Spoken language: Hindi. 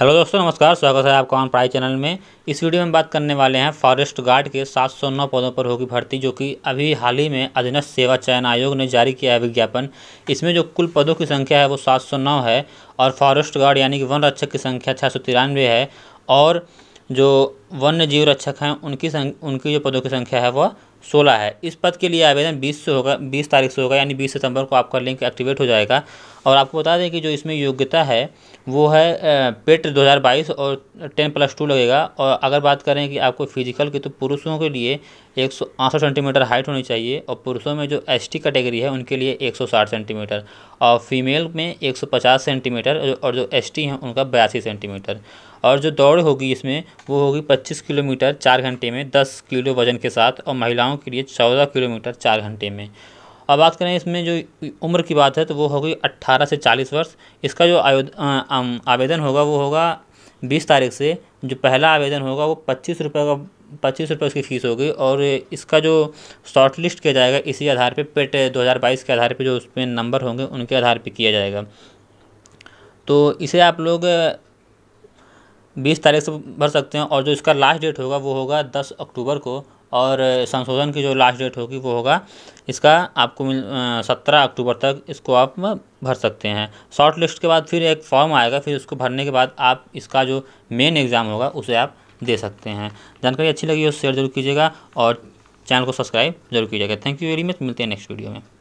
हेलो दोस्तों नमस्कार स्वागत है आपका ऑन प्राई चैनल में इस वीडियो में बात करने वाले हैं फॉरेस्ट गार्ड के 709 पदों पर होगी भर्ती जो कि अभी हाल ही में अधीनस्थ सेवा चयन आयोग ने जारी किया है विज्ञापन इसमें जो कुल पदों की संख्या है वो 709 है और फॉरेस्ट गार्ड यानी कि वन रक्षक की संख्या छः है और जो वन्य जीव रक्षक हैं उनकी संख्या उनकी जो पदों की संख्या है वह सोलह है इस पद के लिए आवेदन बीस से होगा बीस तारीख से होगा यानी बीस सितंबर को आपका लिंक एक्टिवेट हो जाएगा और आपको बता दें कि जो इसमें योग्यता है वो है पेट 2022 और टेन प्लस टू लगेगा और अगर बात करें कि आपको फिजिकल की तो पुरुषों के लिए एक सौ सेंटीमीटर हाइट होनी चाहिए और पुरुषों में जो एस कैटेगरी है उनके लिए 160 सेंटीमीटर और फीमेल में 150 सेंटीमीटर और जो एस हैं उनका बयासी सेंटीमीटर और जो दौड़ होगी इसमें वो होगी पच्चीस किलोमीटर चार घंटे में दस किलो वजन के साथ और महिलाओं के लिए चौदह किलोमीटर चार घंटे में और बात करें इसमें जो उम्र की बात है तो वो होगी अट्ठारह से चालीस वर्ष इसका जो आवेदन होगा वो होगा बीस तारीख से जो पहला आवेदन होगा वो पच्चीस रुपये का पच्चीस रुपये उसकी फ़ीस होगी और इसका जो शॉर्ट लिस्ट किया जाएगा इसी आधार पर पेट दो के आधार पर जो उसमें नंबर होंगे उनके आधार पर किया जाएगा तो इसे आप लोग बीस तारीख से भर सकते हैं और जो इसका लास्ट डेट होगा वो होगा दस अक्टूबर को और संशोधन की जो लास्ट डेट होगी वो होगा इसका आपको मिल सत्रह अक्टूबर तक इसको आप भर सकते हैं शॉर्ट लिस्ट के बाद फिर एक फॉर्म आएगा फिर उसको भरने के बाद आप इसका जो मेन एग्ज़ाम होगा उसे आप दे सकते हैं जानकारी अच्छी लगी हो शेयर जरूर कीजिएगा और चैनल को सब्सक्राइब जरूर कीजिएगा थैंक यू वेरी मच मिलते हैं नेक्स्ट वीडियो में